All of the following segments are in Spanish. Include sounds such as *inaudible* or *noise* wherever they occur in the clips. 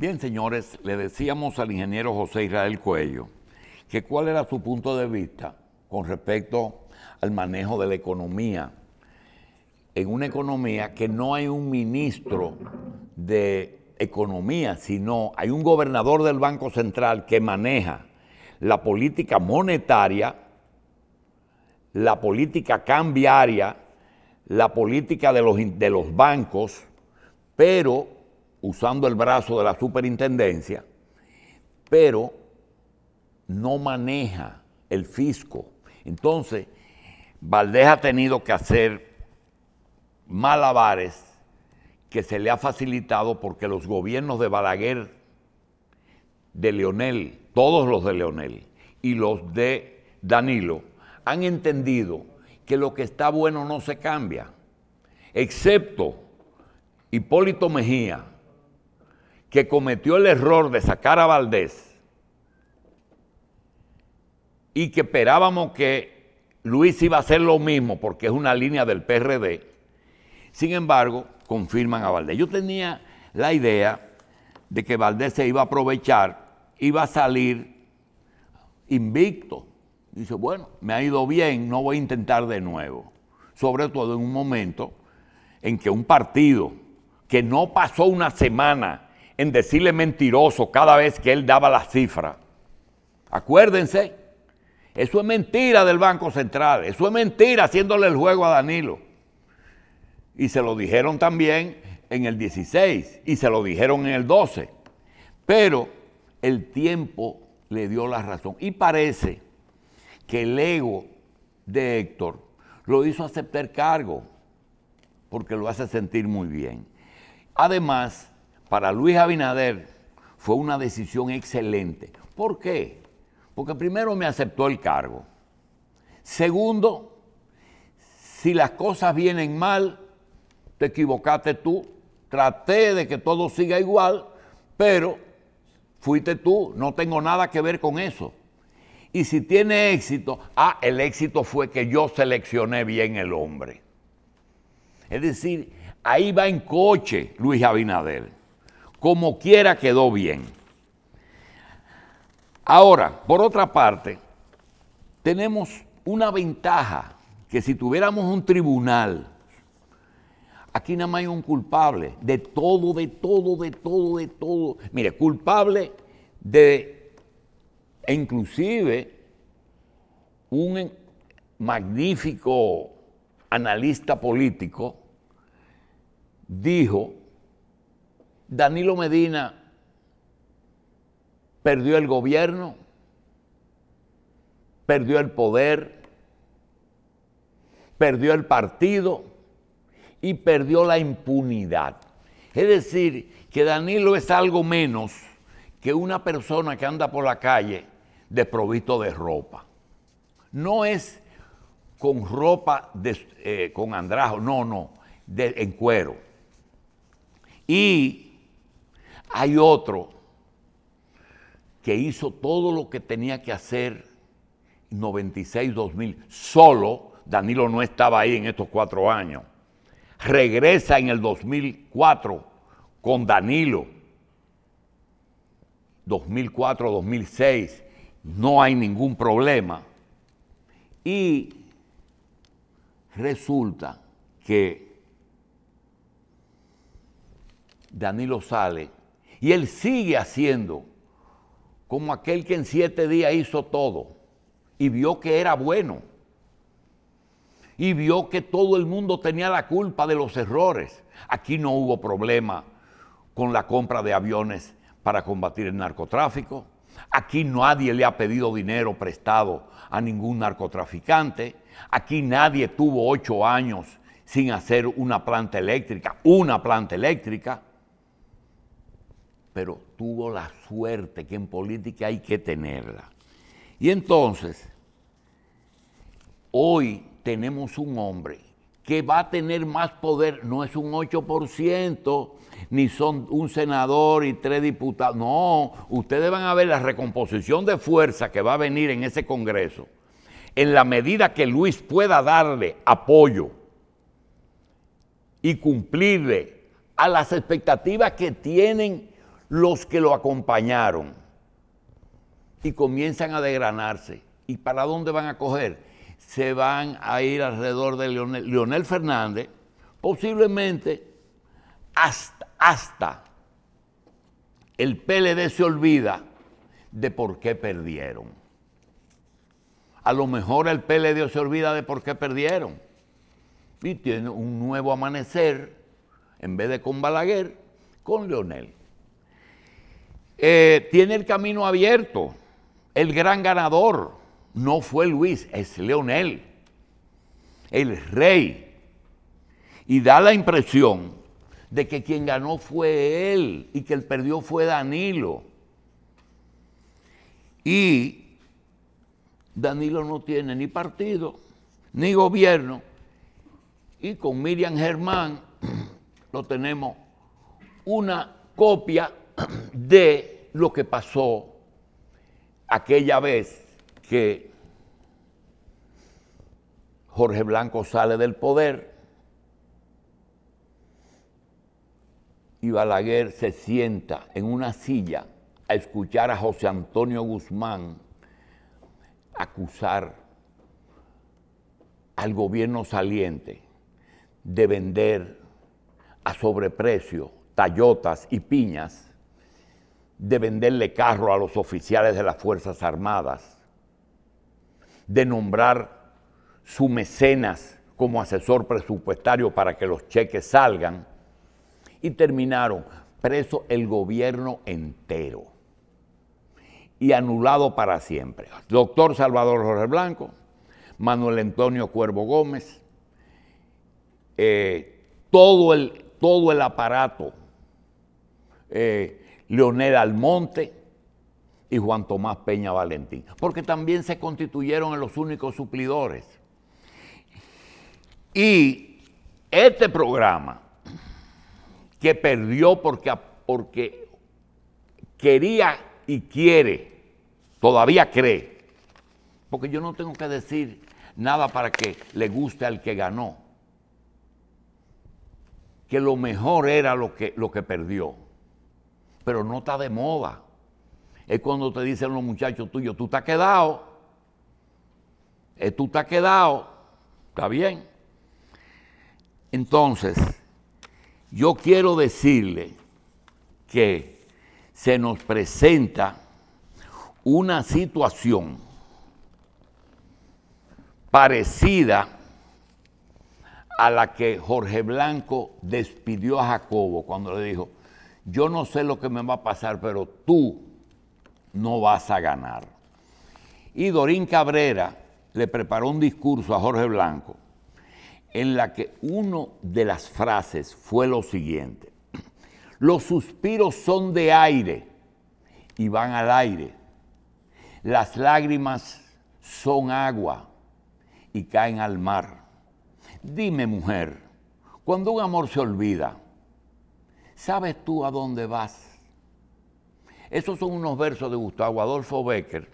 Bien, señores, le decíamos al ingeniero José Israel Cuello que cuál era su punto de vista con respecto al manejo de la economía. En una economía que no hay un ministro de economía, sino hay un gobernador del Banco Central que maneja la política monetaria, la política cambiaria, la política de los, de los bancos, pero usando el brazo de la superintendencia, pero no maneja el fisco. Entonces, Valdés ha tenido que hacer malabares que se le ha facilitado porque los gobiernos de Balaguer, de Leonel, todos los de Leonel y los de Danilo, han entendido que lo que está bueno no se cambia, excepto Hipólito Mejía, que cometió el error de sacar a Valdés y que esperábamos que Luis iba a hacer lo mismo porque es una línea del PRD, sin embargo, confirman a Valdés. Yo tenía la idea de que Valdés se iba a aprovechar, iba a salir invicto. Dice, bueno, me ha ido bien, no voy a intentar de nuevo. Sobre todo en un momento en que un partido que no pasó una semana en decirle mentiroso cada vez que él daba la cifra. Acuérdense, eso es mentira del Banco Central, eso es mentira haciéndole el juego a Danilo. Y se lo dijeron también en el 16 y se lo dijeron en el 12. Pero el tiempo le dio la razón. Y parece que el ego de Héctor lo hizo aceptar cargo, porque lo hace sentir muy bien. Además, para Luis Abinader fue una decisión excelente. ¿Por qué? Porque primero me aceptó el cargo. Segundo, si las cosas vienen mal, te equivocaste tú. Traté de que todo siga igual, pero fuiste tú, no tengo nada que ver con eso. Y si tiene éxito, ah, el éxito fue que yo seleccioné bien el hombre. Es decir, ahí va en coche Luis Abinader. Como quiera quedó bien. Ahora, por otra parte, tenemos una ventaja que si tuviéramos un tribunal, aquí nada más hay un culpable, de todo, de todo, de todo, de todo. Mire, culpable de, e inclusive, un magnífico analista político dijo Danilo Medina perdió el gobierno, perdió el poder, perdió el partido y perdió la impunidad. Es decir, que Danilo es algo menos que una persona que anda por la calle desprovisto de ropa. No es con ropa eh, con andrajo, no, no, en cuero. Y hay otro que hizo todo lo que tenía que hacer 96-2000 solo. Danilo no estaba ahí en estos cuatro años. Regresa en el 2004 con Danilo. 2004-2006 no hay ningún problema. Y resulta que Danilo sale y Él sigue haciendo, como aquel que en siete días hizo todo y vio que era bueno. Y vio que todo el mundo tenía la culpa de los errores. Aquí no hubo problema con la compra de aviones para combatir el narcotráfico. Aquí nadie le ha pedido dinero prestado a ningún narcotraficante. Aquí nadie tuvo ocho años sin hacer una planta eléctrica, una planta eléctrica pero tuvo la suerte que en política hay que tenerla. Y entonces, hoy tenemos un hombre que va a tener más poder, no es un 8%, ni son un senador y tres diputados, no, ustedes van a ver la recomposición de fuerza que va a venir en ese Congreso, en la medida que Luis pueda darle apoyo y cumplirle a las expectativas que tienen los que lo acompañaron. Y comienzan a degranarse, ¿Y para dónde van a coger? Se van a ir alrededor de Leonel, Fernández, posiblemente hasta, hasta el PLD se olvida de por qué perdieron. A lo mejor el PLD se olvida de por qué perdieron. Y tiene un nuevo amanecer, en vez de con Balaguer, con Leonel. Eh, tiene el camino abierto. El gran ganador no fue Luis, es Leonel, el rey. Y da la impresión de que quien ganó fue él y que el perdió fue Danilo. Y Danilo no tiene ni partido, ni gobierno. Y con Miriam Germán *clears throat* lo tenemos una copia de lo que pasó aquella vez que Jorge Blanco sale del poder y Balaguer se sienta en una silla a escuchar a José Antonio Guzmán acusar al gobierno saliente de vender a sobreprecio tallotas y piñas de venderle carro a los oficiales de las Fuerzas Armadas, de nombrar su mecenas como asesor presupuestario para que los cheques salgan, y terminaron preso el gobierno entero y anulado para siempre. Doctor Salvador Jorge Blanco, Manuel Antonio Cuervo Gómez, eh, todo, el, todo el aparato eh, Leonel Almonte y Juan Tomás Peña Valentín, porque también se constituyeron en los únicos suplidores. Y este programa, que perdió porque, quería y quiere, todavía cree, porque yo no tengo que decir nada para que le guste al que ganó, que lo mejor era lo que, lo que perdió pero no está de moda. Es cuando te dicen los muchachos tuyos, tú te has quedado, eh, tú te has quedado, está bien. Entonces, yo quiero decirle que se nos presenta una situación parecida a la que Jorge Blanco despidió a Jacobo cuando le dijo, yo no sé lo que me va a pasar, pero tú no vas a ganar. Y Dorín Cabrera le preparó un discurso a Jorge Blanco en la que una de las frases fue lo siguiente, los suspiros son de aire y van al aire, las lágrimas son agua y caen al mar. Dime mujer, cuando un amor se olvida, ¿Sabes tú a dónde vas? Esos son unos versos de Gustavo Adolfo Becker,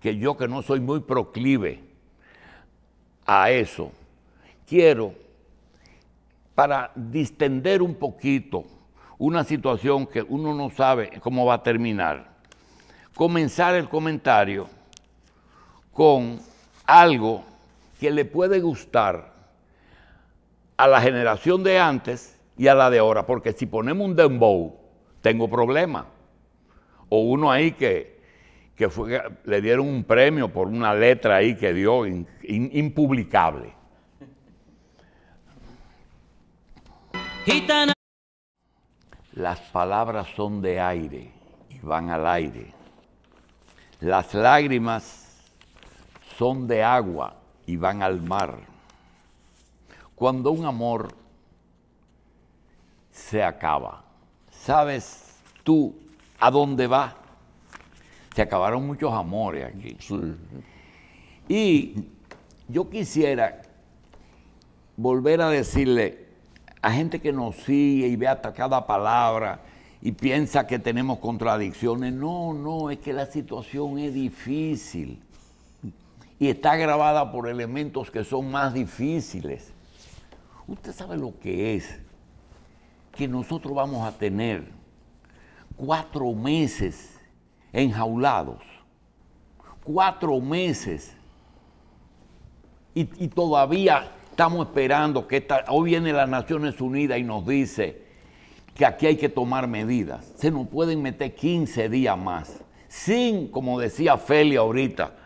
que yo que no soy muy proclive a eso, quiero, para distender un poquito una situación que uno no sabe cómo va a terminar, comenzar el comentario con algo que le puede gustar a la generación de antes y a la de ahora, porque si ponemos un dembow, tengo problema. O uno ahí que, le dieron un premio por una letra ahí que dio impublicable. Las palabras son de aire y van al aire. Las lágrimas son de agua y van al mar. Cuando un amor se acaba. ¿Sabes tú a dónde va? Se acabaron muchos amores aquí. Y yo quisiera volver a decirle a gente que nos sigue y ve hasta cada palabra y piensa que tenemos contradicciones. No, no, es que la situación es difícil y está grabada por elementos que son más difíciles. Usted sabe lo que es que nosotros vamos a tener cuatro meses enjaulados, cuatro meses, y, todavía estamos esperando que hoy viene las Naciones Unidas y nos dice que aquí hay que tomar medidas. Se nos pueden meter 15 días más, sin, como decía Feli ahorita,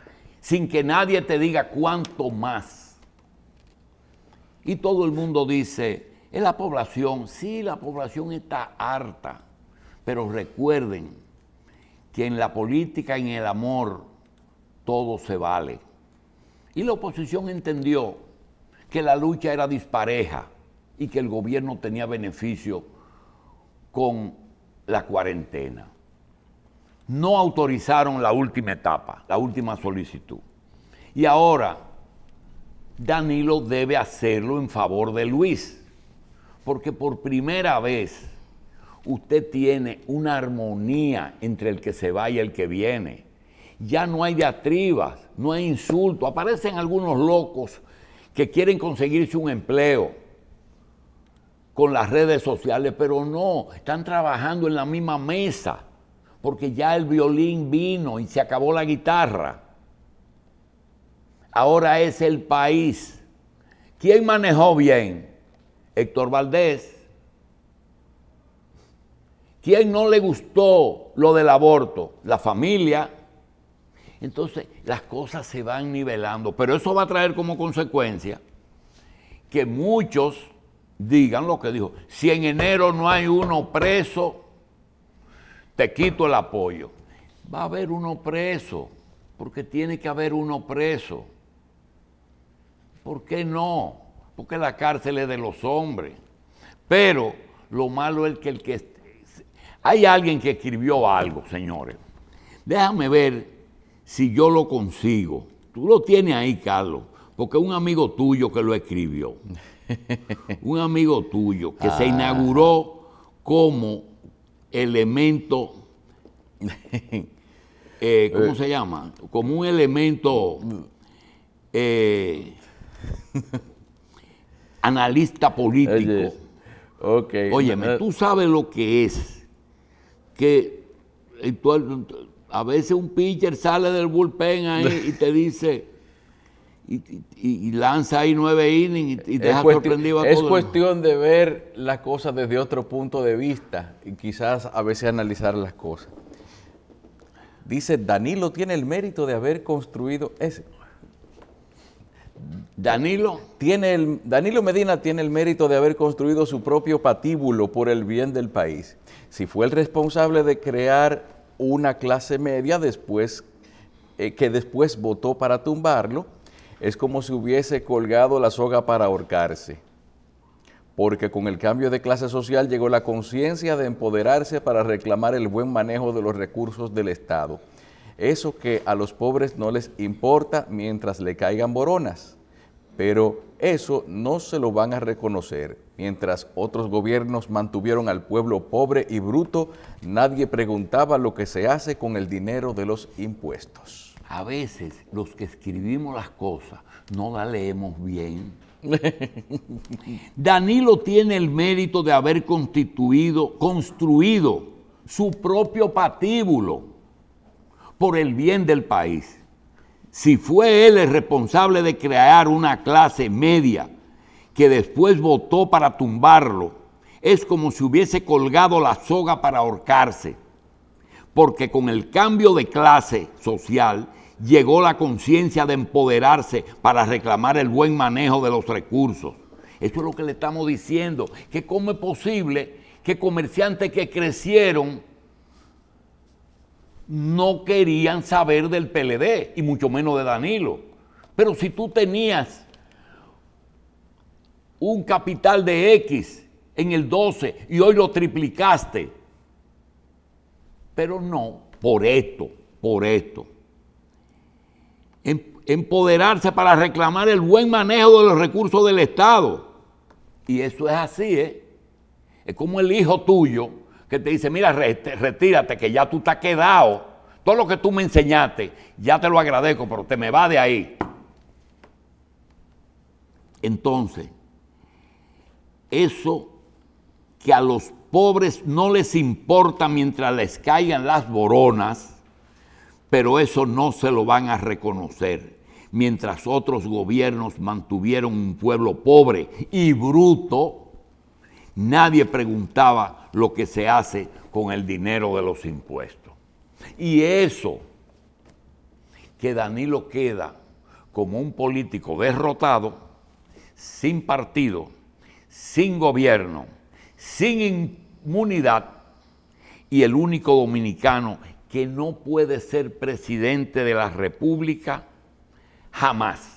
sin que nadie te diga cuánto más. Y todo el mundo dice, es la población, sí, la población está harta, pero recuerden que en la política, en el amor, todo se vale. Y la oposición entendió que la lucha era dispareja y que el gobierno tenía beneficio con la cuarentena. No autorizaron la última etapa, la última solicitud. Y ahora Danilo debe hacerlo en favor de Luis porque por primera vez usted tiene una armonía entre el que se va y el que viene. Ya no hay diatribas, no hay insultos. Aparecen algunos locos que quieren conseguirse un empleo con las redes sociales, pero no, están trabajando en la misma mesa, porque ya el violín vino y se acabó la guitarra. Ahora es el país. ¿Quién manejó bien? Héctor Valdés. ¿Quién no le gustó lo del aborto? La familia. Entonces, las cosas se van nivelando, pero eso va a traer como consecuencia que muchos digan lo que dijo. Si en enero no hay uno preso, te quito el apoyo. Va a haber uno preso, porque tiene que haber uno preso. ¿Por qué no? porque la cárcel es de los hombres. Pero lo malo es que el que... Hay alguien que escribió algo, señores. Déjame ver si yo lo consigo. Tú lo tienes ahí, Carlos, porque un amigo tuyo que lo escribió. *laughs* un amigo tuyo que se ah. inauguró como elemento, eh, *laughs* ¿cómo se llama? Como un elemento... Eh, *laughs* analista político. Okay. Óyeme, eh. tú sabes lo que es. Que eh, a veces un pitcher sale del bullpen ahí y te dice. Y, lanza ahí nueve innings y, te deja sorprendido a todos. Es cuestión de ver las cosas desde otro punto de vista y quizás a veces analizar las cosas. Dice, Danilo tiene el mérito de haber construido ese. Danilo. Tiene el, Danilo Medina tiene el mérito de haber construido su propio patíbulo por el bien del país. Si fue el responsable de crear una clase media después, eh, que después votó para tumbarlo, es como si hubiese colgado la soga para ahorcarse. Porque con el cambio de clase social llegó la conciencia de empoderarse para reclamar el buen manejo de los recursos del Estado eso que a los pobres no les importa mientras le caigan boronas, pero eso no se lo van a reconocer. Mientras otros gobiernos mantuvieron al pueblo pobre y bruto, nadie preguntaba lo que se hace con el dinero de los impuestos. A veces los que escribimos las cosas no las leemos bien. *laughs* Danilo tiene el mérito de haber constituido, construido su propio patíbulo por el bien del país. Si fue él el responsable de crear una clase media que después votó para tumbarlo, es como si hubiese colgado la soga para ahorcarse, porque con el cambio de clase social llegó la conciencia de empoderarse para reclamar el buen manejo de los recursos. Eso es lo que le estamos diciendo, que cómo es posible que comerciantes que crecieron no querían saber del PLD y mucho menos de Danilo. Pero si tú tenías un capital de X en el 12 y hoy lo triplicaste, pero no por esto, por esto. Em-, empoderarse para reclamar el buen manejo de los recursos del Estado. Y eso es así, ¿eh? Es como el hijo tuyo que te dice, mira, retírate, que ya tú te has quedado. Todo lo que tú me enseñaste, ya te lo agradezco, pero te me va de ahí. Entonces, eso que a los pobres no les importa mientras les caigan las boronas, pero eso no se lo van a reconocer. Mientras otros gobiernos mantuvieron un pueblo pobre y bruto, nadie preguntaba lo que se hace con el dinero de los impuestos. Y eso, que Danilo queda como un político derrotado, sin partido, sin gobierno, sin inmunidad, y el único dominicano que no puede ser presidente de la República jamás,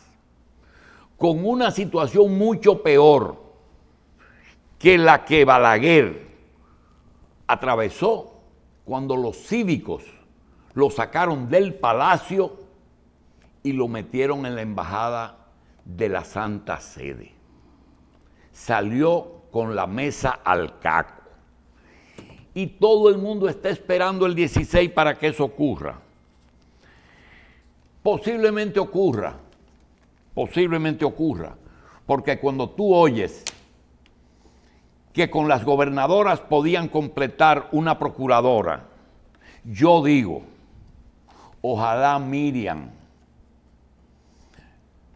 con una situación mucho peor que la que Balaguer atravesó cuando los cívicos lo sacaron del palacio y lo metieron en la embajada de la Santa Sede. Salió con la mesa al caco. Y todo el mundo está esperando el 16 para que eso ocurra. Posiblemente ocurra, posiblemente ocurra, porque cuando tú oyes que con las gobernadoras podían completar una procuradora. Yo digo, ojalá Miriam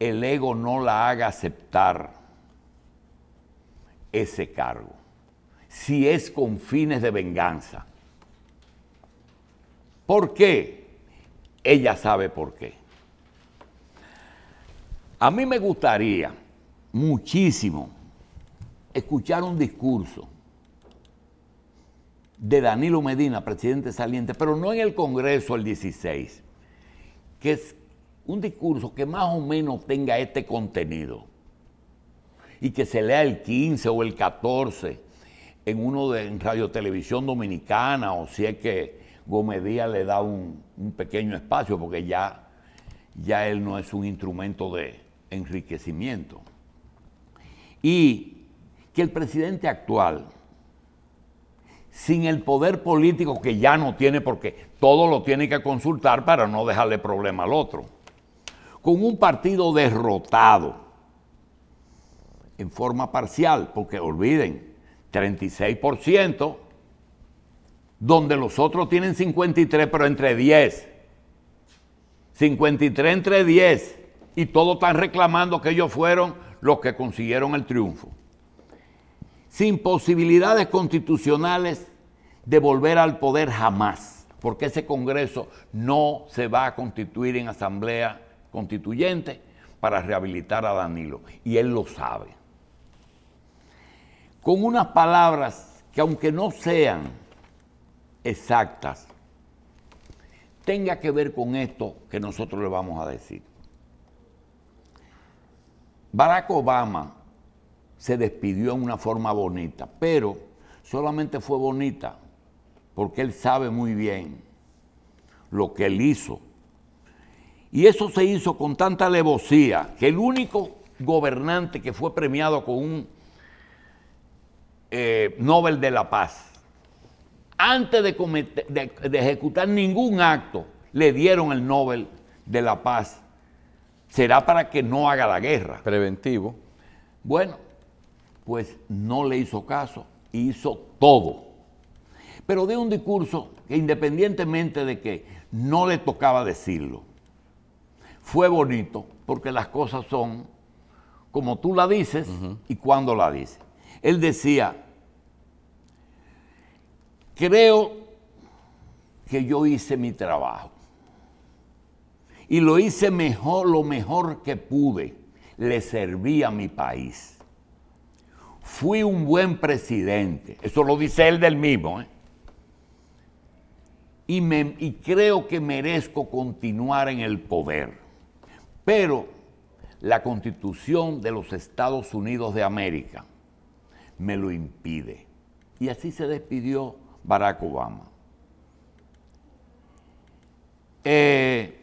el ego no la haga aceptar ese cargo, si es con fines de venganza. ¿Por qué? Ella sabe por qué. A mí me gustaría muchísimo escuchar un discurso de Danilo Medina, presidente saliente, pero no en el Congreso el 16, que es un discurso que más o menos tenga este contenido y que se lea el 15 o el 14 en uno de Radio Televisión Dominicana o si es que Gómez Díaz le da un, un pequeño espacio porque ya, ya él no es un instrumento de enriquecimiento. Y que el presidente actual, sin el poder político que ya no tiene, porque todo lo tiene que consultar para no dejarle problema al otro, con un partido derrotado en forma parcial, porque olviden, 36%, donde los otros tienen 53, pero entre 10, 53 entre 10, y todos están reclamando que ellos fueron los que consiguieron el triunfo sin posibilidades constitucionales de volver al poder jamás, porque ese Congreso no se va a constituir en asamblea constituyente para rehabilitar a Danilo, y él lo sabe. Con unas palabras que aunque no sean exactas, tenga que ver con esto que nosotros le vamos a decir. Barack Obama se despidió en una forma bonita, pero solamente fue bonita porque él sabe muy bien lo que él hizo. Y eso se hizo con tanta alevosía que el único gobernante que fue premiado con un eh, Nobel de la Paz, antes de ejecutar ningún acto, le dieron el Nobel de la Paz. Será para que no haga la guerra. Preventivo. Bueno, pues no le hizo caso, hizo todo. Pero de un discurso que independientemente de que no le tocaba decirlo, fue bonito porque las cosas son como tú la dices y cuando la dices. Él decía, creo que yo hice mi trabajo y lo hice mejor, lo mejor que pude. Le serví a mi país fui un buen presidente. Eso lo dice él del mismo. ¿eh? Y, creo que merezco continuar en el poder. Pero la constitución de los Estados Unidos de América me lo impide. Y así se despidió Barack Obama. Eh,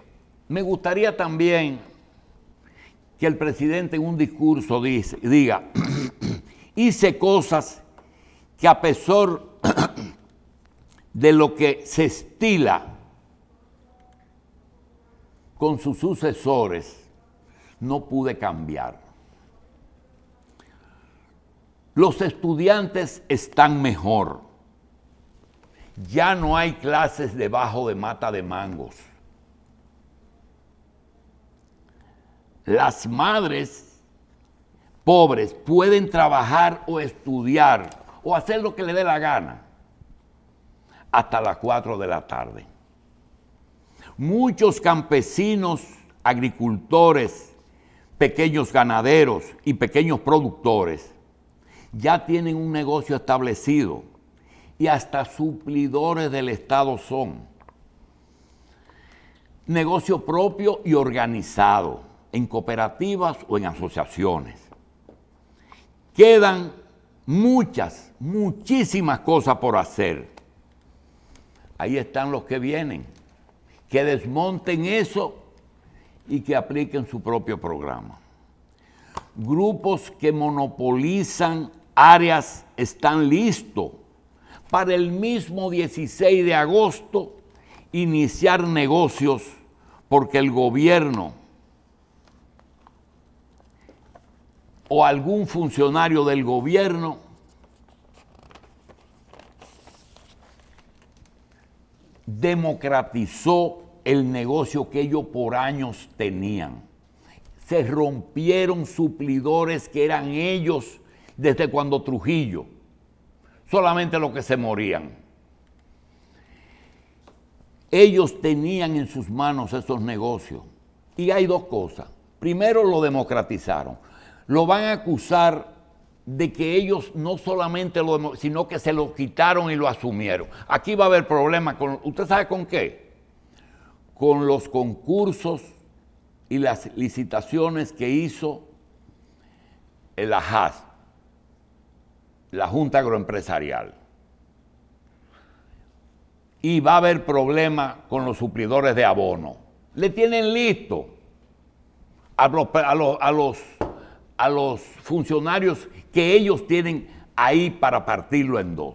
me gustaría también que el presidente en un discurso diga, *clears throat* hice cosas que a pesar de lo que se estila con sus sucesores, no pude cambiar. Los estudiantes están mejor. Ya no hay clases debajo de mata de mangos. Las madres pobres pueden trabajar o estudiar o hacer lo que le dé la gana hasta las 4 de la tarde. Muchos campesinos, agricultores, pequeños ganaderos y pequeños productores ya tienen un negocio establecido y hasta suplidores del Estado son. Negocio propio y organizado en cooperativas o en asociaciones. Quedan muchas, muchísimas cosas por hacer. Ahí están los que vienen, que desmonten eso y que apliquen su propio programa. Grupos que monopolizan áreas están listos para el mismo 16 de agosto iniciar negocios porque el gobierno o algún funcionario del gobierno. democratizó el negocio que ellos por años tenían. Se rompieron suplidores que eran ellos desde cuando Trujillo, solamente los que se morían. Ellos tenían en sus manos esos negocios. Y hay dos cosas. Primero lo democratizaron lo van a acusar de que ellos no solamente lo, sino que se lo quitaron y lo asumieron. Aquí va a haber problemas con, ¿usted sabe con qué? Con los concursos y las licitaciones que hizo el JAS, la Junta Agroempresarial. Y va a haber problema con los suplidores de abono. Le tienen listo a los a los funcionarios que ellos tienen ahí para partirlo en dos.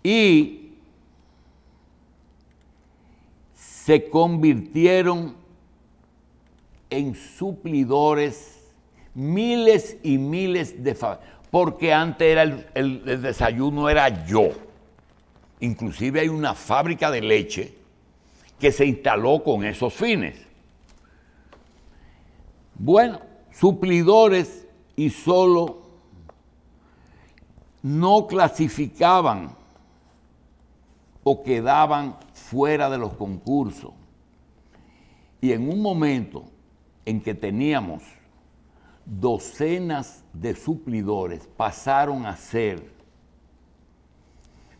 Y se convirtieron en suplidores miles y miles de porque antes era el, el, desayuno era yo. Inclusive hay una fábrica de leche que se instaló con esos fines. Bueno, suplidores y solo no clasificaban o quedaban fuera de los concursos. Y en un momento en que teníamos docenas de suplidores, pasaron a ser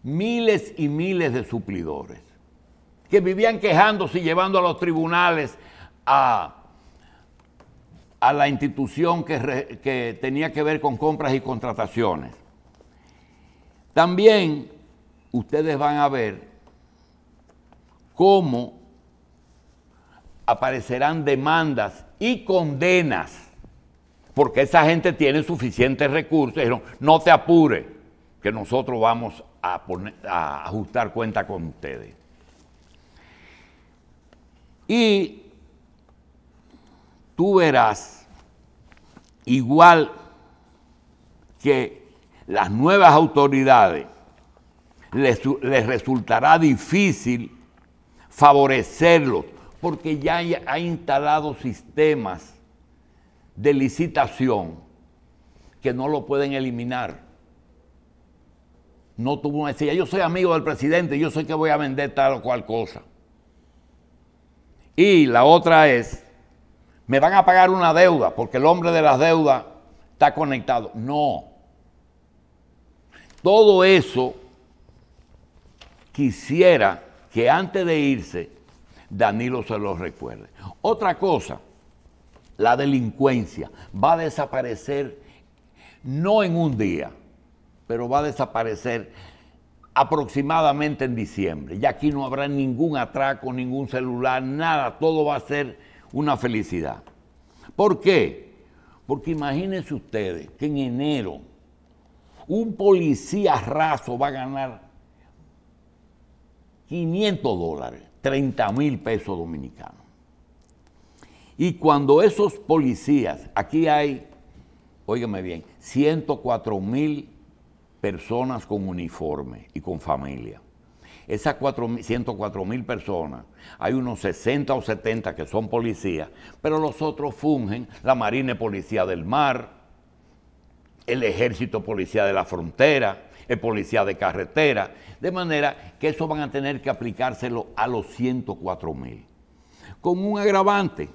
miles y miles de suplidores, que vivían quejándose y llevando a los tribunales a a la institución que, tenía que ver con compras y contrataciones. También ustedes van a ver cómo aparecerán demandas y condenas, porque esa gente tiene suficientes recursos. Dijeron, no te apure, que nosotros vamos a, a ajustar cuenta con ustedes. Y tú verás igual que las nuevas autoridades les, resultará difícil favorecerlos porque ya ha instalado sistemas de licitación que no lo pueden eliminar. No tuvo una decía, yo soy amigo del presidente, yo sé que voy a vender tal o cual cosa. Y la otra es me van a pagar una deuda porque el hombre de las deudas está conectado. No. Todo eso quisiera que antes de irse Danilo se lo recuerde. Otra cosa, la delincuencia va a desaparecer no en un día, pero va a desaparecer aproximadamente en diciembre. Ya aquí no habrá ningún atraco, ningún celular, nada, todo va a ser una felicidad. ¿Por qué? Porque imagínense ustedes que en enero un policía raso va a ganar 500 dólares, 30 mil pesos dominicanos. Y cuando esos policías, aquí hay, óigame bien, 104 mil personas con uniforme y con familia. Esas 4, 104 mil personas, hay unos 60 o 70 que son policías, pero los otros fungen la Marina y Policía del Mar, el Ejército Policía de la Frontera, el Policía de Carretera, de manera que eso van a tener que aplicárselo a los 104 mil. Con un agravante,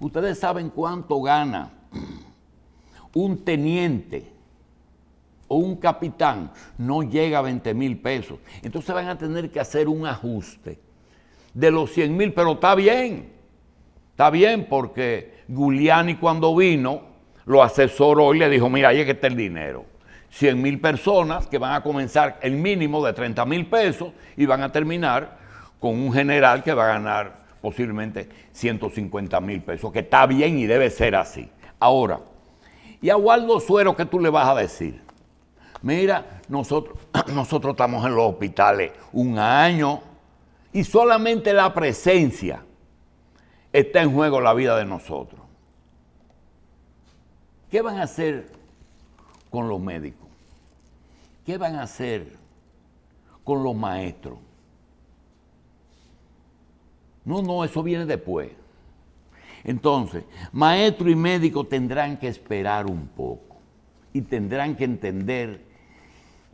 ustedes saben cuánto gana un teniente un capitán no llega a 20 mil pesos. Entonces van a tener que hacer un ajuste de los 100 mil, pero está bien. Está bien porque Giuliani cuando vino lo asesoró y le dijo, mira, ahí es que está el dinero. 100 mil personas que van a comenzar el mínimo de 30 mil pesos y van a terminar con un general que va a ganar posiblemente 150 mil pesos, que está bien y debe ser así. Ahora, ¿y a Waldo Suero qué tú le vas a decir? Mira, nosotros, *clears throat* nosotros estamos en los hospitales un año y solamente la presencia está en juego la vida de nosotros. ¿Qué van a hacer con los médicos? ¿Qué van a hacer con los maestros? No, no, eso viene después. Entonces, maestro y médico tendrán que esperar un poco y tendrán que entender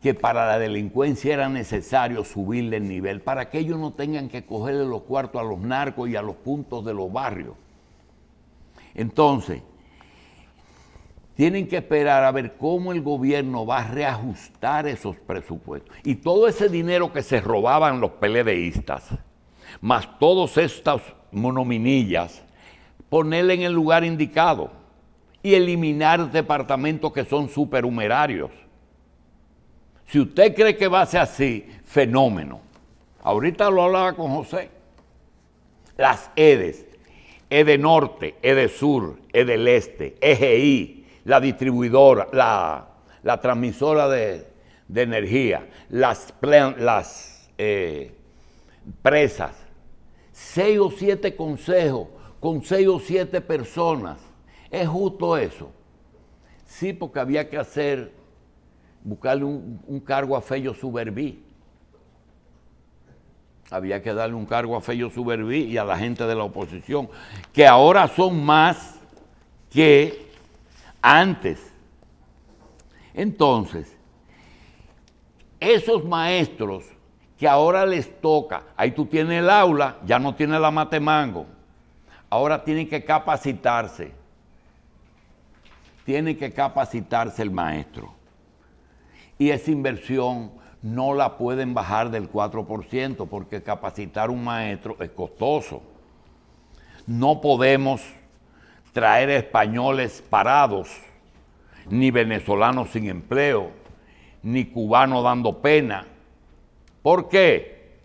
que para la delincuencia era necesario subirle el nivel, para que ellos no tengan que cogerle los cuartos a los narcos y a los puntos de los barrios. Entonces, tienen que esperar a ver cómo el gobierno va a reajustar esos presupuestos. Y todo ese dinero que se robaban los peledeístas, más todas estas monominillas, ponerle en el lugar indicado y eliminar departamentos que son superhumerarios si usted cree que va a ser así, fenómeno. Ahorita lo hablaba con José. Las EDES, EDE Norte, EDE Sur, EDE Este, EGI, la distribuidora, la, transmisora de, energía, las, las eh, presas, seis o siete consejos con seis o siete personas. ¿Es justo eso? Sí, porque había que hacer buscarle un, cargo a Fello Suberví. Había que darle un cargo a Fello Suberví y a la gente de la oposición, que ahora son más que antes. Entonces, esos maestros que ahora les toca, ahí tú tienes el aula, ya no tienes la matemango, ahora tienen que capacitarse, tiene que capacitarse el maestro y esa inversión no la pueden bajar del 4% porque capacitar un maestro es costoso. No podemos traer españoles parados, ni venezolanos sin empleo, ni cubanos dando pena. ¿Por qué?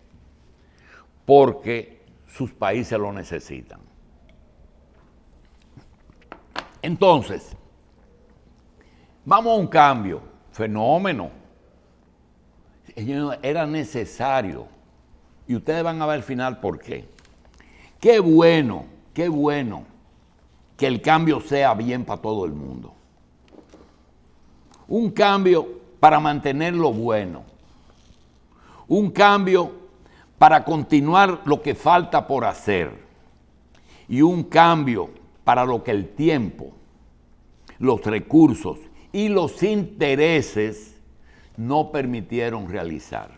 Porque sus países lo necesitan. Entonces, vamos a un cambio fenómeno. Era necesario. Y ustedes van a ver al final por qué. Qué bueno, qué bueno que el cambio sea bien para todo el mundo. Un cambio para mantener lo bueno. Un cambio para continuar lo que falta por hacer. Y un cambio para lo que el tiempo, los recursos y los intereses no permitieron realizar.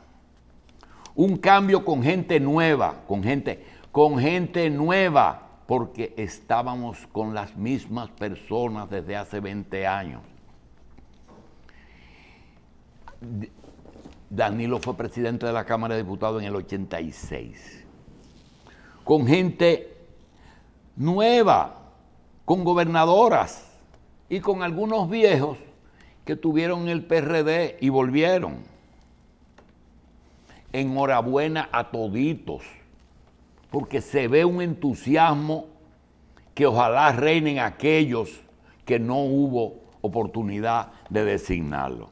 Un cambio con gente nueva, con gente, con gente nueva, porque estábamos con las mismas personas desde hace 20 años. Danilo fue presidente de la Cámara de Diputados en el 86. Con gente nueva, con gobernadoras y con algunos viejos que tuvieron el PRD y volvieron. Enhorabuena a toditos, porque se ve un entusiasmo que ojalá reinen aquellos que no hubo oportunidad de designarlo.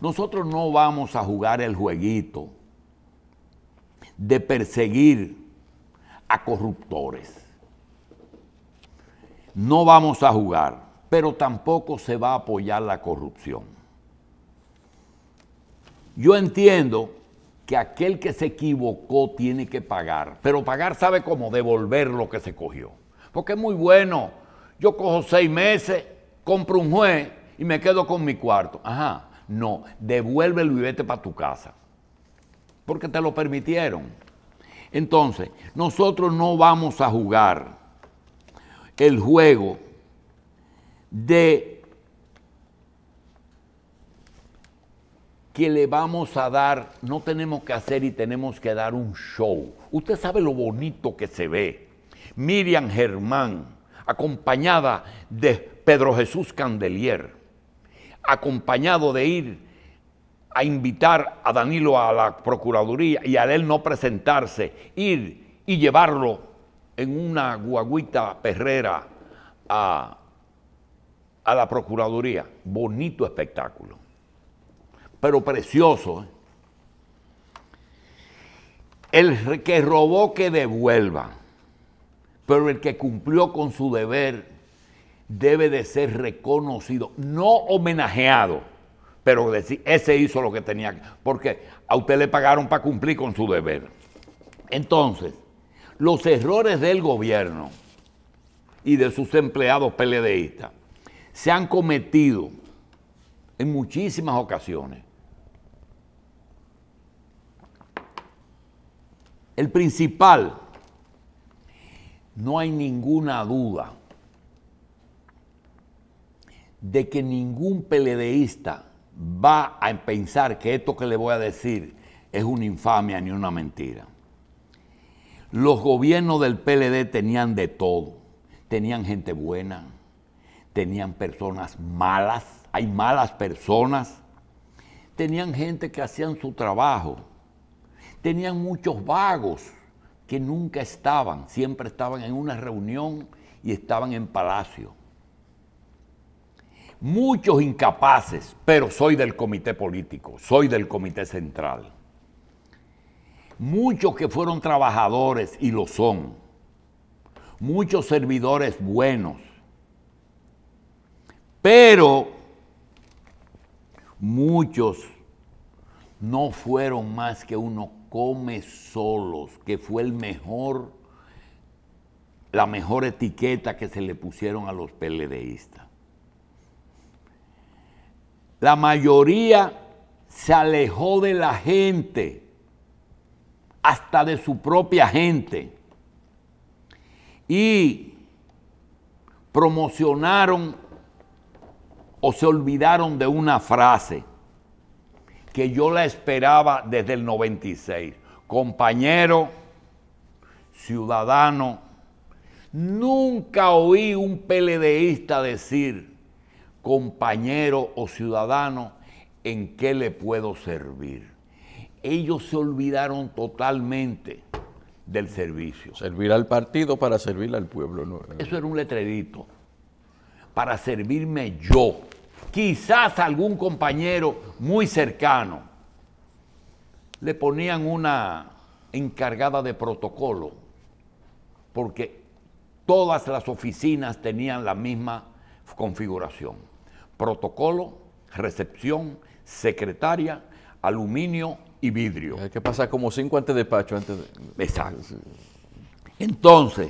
Nosotros no vamos a jugar el jueguito de perseguir a corruptores. No vamos a jugar pero tampoco se va a apoyar la corrupción. Yo entiendo que aquel que se equivocó tiene que pagar, pero pagar sabe cómo devolver lo que se cogió. Porque es muy bueno, yo cojo seis meses, compro un juez y me quedo con mi cuarto. Ajá, no, devuélvelo y vete para tu casa, porque te lo permitieron. Entonces, nosotros no vamos a jugar el juego de que le vamos a dar, no tenemos que hacer y tenemos que dar un show. Usted sabe lo bonito que se ve. Miriam Germán, acompañada de Pedro Jesús Candelier, acompañado de ir a invitar a Danilo a la Procuraduría y a él no presentarse, ir y llevarlo en una guaguita perrera a a la Procuraduría. Bonito espectáculo. Pero precioso. ¿eh? El que robó que devuelva. Pero el que cumplió con su deber debe de ser reconocido, no homenajeado, pero decir, ese hizo lo que tenía que porque a usted le pagaron para cumplir con su deber. Entonces, los errores del gobierno y de sus empleados peledeístas se han cometido en muchísimas ocasiones. El principal, no hay ninguna duda de que ningún peledeísta va a pensar que esto que le voy a decir es una infamia ni una mentira. Los gobiernos del PLD tenían de todo. Tenían gente buena, tenían personas malas, hay malas personas, tenían gente que hacían su trabajo, tenían muchos vagos que nunca estaban, siempre estaban en una reunión y estaban en palacio. Muchos incapaces, pero soy del comité político, soy del comité central. Muchos que fueron trabajadores y lo son. Muchos servidores buenos pero muchos no fueron más que uno come solos, que fue el mejor, la mejor etiqueta que se le pusieron a los PLDistas. La mayoría se alejó de la gente, hasta de su propia gente, y promocionaron o se olvidaron de una frase que yo la esperaba desde el 96. Compañero, ciudadano, nunca oí un PLDista decir, compañero o ciudadano, ¿en qué le puedo servir? Ellos se olvidaron totalmente del servicio. Servir al partido para servir al pueblo. Eso era un letrerito para servirme yo, quizás algún compañero muy cercano. Le ponían una encargada de protocolo, porque todas las oficinas tenían la misma configuración. Protocolo, recepción, secretaria, aluminio y vidrio. Hay que pasar como cinco antes de Antes de... Exacto. Entonces,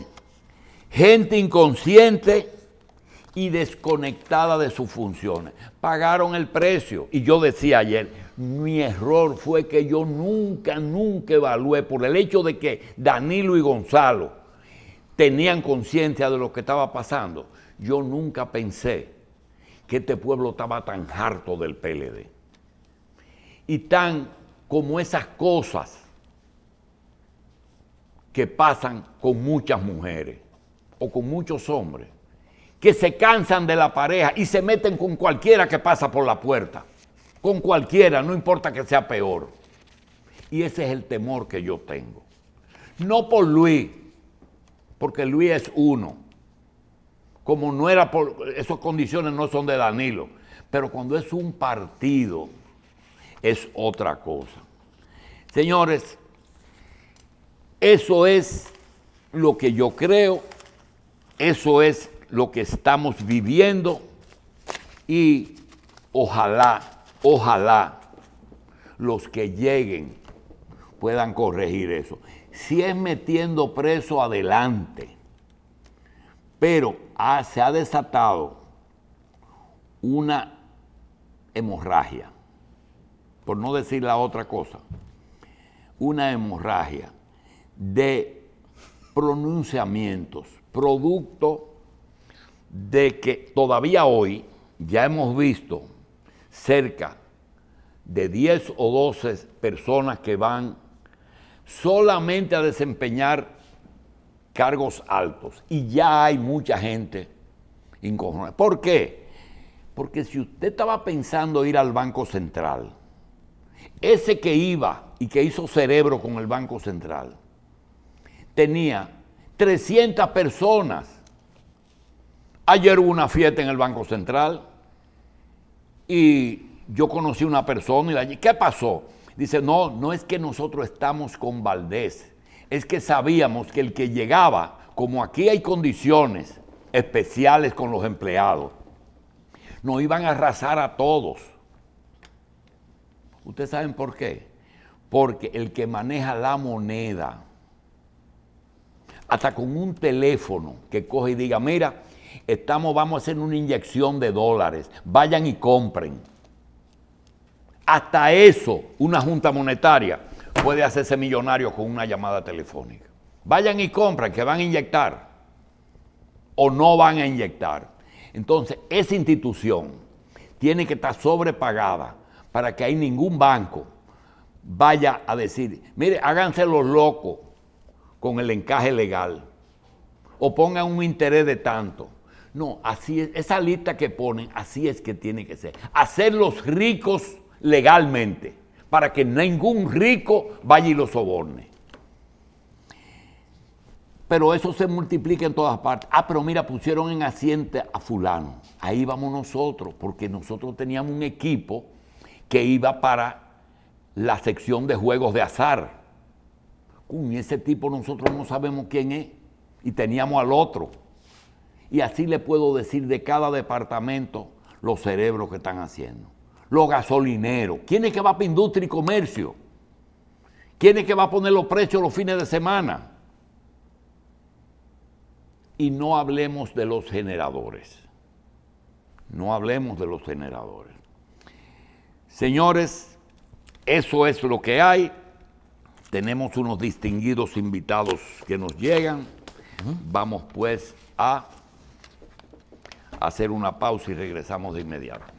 gente inconsciente y desconectada de sus funciones. Pagaron el precio. Y yo decía ayer, mi error fue que yo nunca, nunca evalué por el hecho de que Danilo y Gonzalo tenían conciencia de lo que estaba pasando. Yo nunca pensé que este pueblo estaba tan harto del PLD. Y tan como esas cosas que pasan con muchas mujeres o con muchos hombres que se cansan de la pareja y se meten con cualquiera que pasa por la puerta. Con cualquiera, no importa que sea peor. Y ese es el temor que yo tengo. No por Luis, porque Luis es uno. Como no era por, esas condiciones no son de Danilo. Pero cuando es un partido, es otra cosa. Señores, eso es lo que yo creo, eso es lo que estamos viviendo y ojalá, ojalá los que lleguen puedan corregir eso. Si es metiendo preso adelante, pero se ha desatado una hemorragia, por no decir la otra cosa, una hemorragia de pronunciamientos, producto de que todavía hoy ya hemos visto cerca de 10 o 12 personas que van solamente a desempeñar cargos altos. Y ya hay mucha gente inconforme. ¿Por qué? Porque si usted estaba pensando ir al Banco Central, ese que iba y que hizo cerebro con el Banco Central, tenía 300 personas Ayer hubo una fiesta en el Banco Central y yo conocí una persona y dije, ¿qué pasó? Dice, no, no es que nosotros estamos con Valdés, es que sabíamos que el que llegaba, como aquí hay condiciones especiales con los empleados, nos iban a arrasar a todos. ¿Ustedes saben por qué? Porque el que maneja la moneda, hasta con un teléfono que coge y diga, mira, Estamos, vamos a hacer una inyección de dólares. Vayan y compren. Hasta eso, una junta monetaria puede hacerse millonario con una llamada telefónica. Vayan y compren, que van a inyectar. O no van a inyectar. Entonces, esa institución tiene que estar sobrepagada para que hay ningún banco vaya a decir, mire, háganse los locos con el encaje legal o pongan un interés de tanto. No, así es, esa lista que ponen, así es que tiene que ser. Hacer los ricos legalmente, para que ningún rico vaya y los soborne. Pero eso se multiplica en todas partes. Ah, pero mira, pusieron en asiento a fulano. Ahí vamos nosotros, porque nosotros teníamos un equipo que iba para la sección de juegos de azar. Con ese tipo nosotros no sabemos quién es. Y teníamos al otro. Y así le puedo decir de cada departamento los cerebros que están haciendo. Los gasolineros. ¿Quién es que va para industria y comercio? ¿Quién es que va a poner los precios los fines de semana? Y no hablemos de los generadores. No hablemos de los generadores. Señores, eso es lo que hay. Tenemos unos distinguidos invitados que nos llegan. Vamos pues a hacer una pausa y regresamos de inmediato.